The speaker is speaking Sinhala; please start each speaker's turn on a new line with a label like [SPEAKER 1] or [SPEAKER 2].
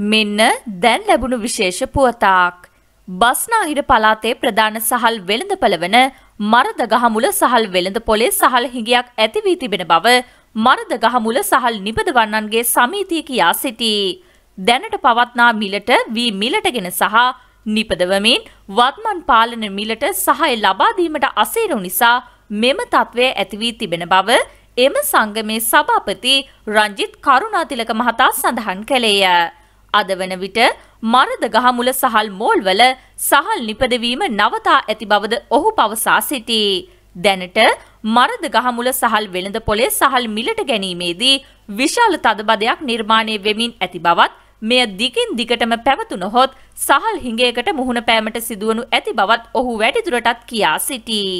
[SPEAKER 1] මෙන්න දැන් ලැබුණු විශේෂ පුවතාක්. බස්නාහිර පලාතේ ප්‍රධාන සහල් වෙළඳපළ වන මරදගහමුල සහල් වෙළඳ පොලේ සහල් හිඟයක් ඇති වී තිබෙන බව මරදගහමුල සහල් නිපදවන්නන්ගේ සමීතිය කියා සිටී. දැනට පවත්නා මිලට වී මිලටගෙන සහ නිපදවමින් වත්මන් පාලන මිලට සහය ලබාදීමට අසේරු නිසා මෙම තත්ත්වය ඇතිවී තිබෙන බව එම සංගමේ සභාපති රංජිත් කරුණාතිලක මහතා සඳහන් කළේය. අද වන විට මරදගහමුල සහල් මෝල්වල සහල් නිපදවීම නවතා ඇති බවද ඔහු පවසා සිටී. දැනට මරදගහමුල සහල් වෙළඳ පොලේ සහල් මිලට ගැනීමේදී විශාල තදබදයක් නිර්මාණය වෙමින් ඇති බවත් මෙය දිගින් දිගටම පැවතුනොහොත් සහල් හිඟයකට මුහුණ පෑමට සිදුවනු ඇති බවත් ඔහු වැඩිදුරටත් කියා සිටී.